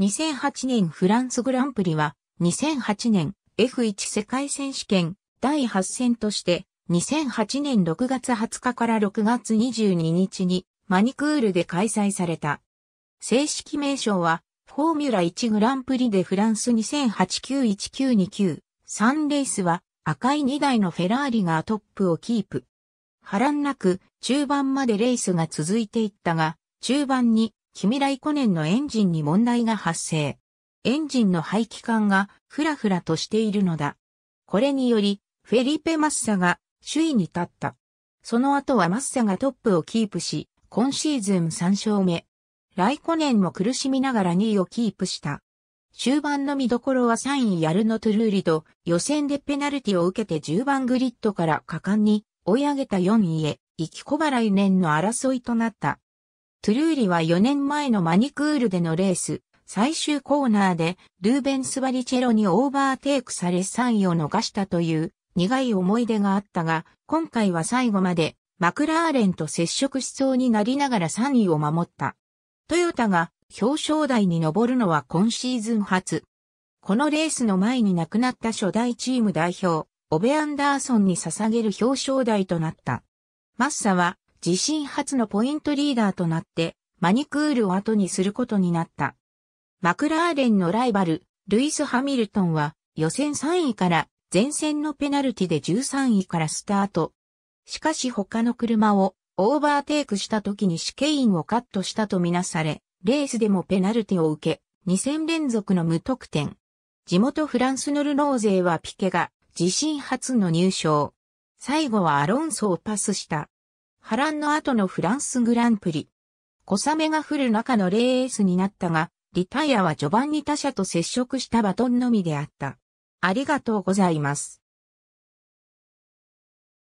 2008年フランスグランプリは、2008年 F1 世界選手権第8戦として、2008年6月20日から6月22日にマニクールで開催された。正式名称は、フォーミュラ1グランプリでフランス2008-91929。3レースは赤い2台のフェラーリがトップをキープ。波乱なく中盤までレースが続いていったが、中盤にキミライコネンのエンジンに問題が発生。エンジンの排気管がふらふらとしているのだ。これにより、フェリペ・マッサが首位に立った。その後はマッサがトップをキープし、今シーズン3勝目。ライコネンも苦しみながら2位をキープした。終盤の見どころは3位ヤルノトゥルーリと予選でペナルティを受けて10番グリッドから果敢に追い上げた4位へ、行き小払い年の争いとなった。トゥルーリは4年前のマニクールでのレース、最終コーナーでルーベンス・バリチェロにオーバーテイクされ3位を逃したという苦い思い出があったが、今回は最後までマクラーレンと接触しそうになりながら3位を守った。トヨタが表彰台に上るのは今シーズン初。このレースの前に亡くなった初代チーム代表、オベ・アンダーソンに捧げる表彰台となった。マッサは自身初のポイントリーダーとなって、マニクールを後にすることになった。マクラーレンのライバル、ルイス・ハミルトンは予選3位から前線のペナルティで13位からスタート。しかし他の車をオーバーテイクした時に試験員をカットしたとみなされ、レースでもペナルティを受け、2戦連続の無得点。地元フランスのルノー勢はピケが自身初の入賞。最後はアロンソをパスした。波乱の後のフランスグランプリ。小雨が降る中のレースになったが、リタイアは序盤に他者と接触したバトンのみであった。ありがとうございます。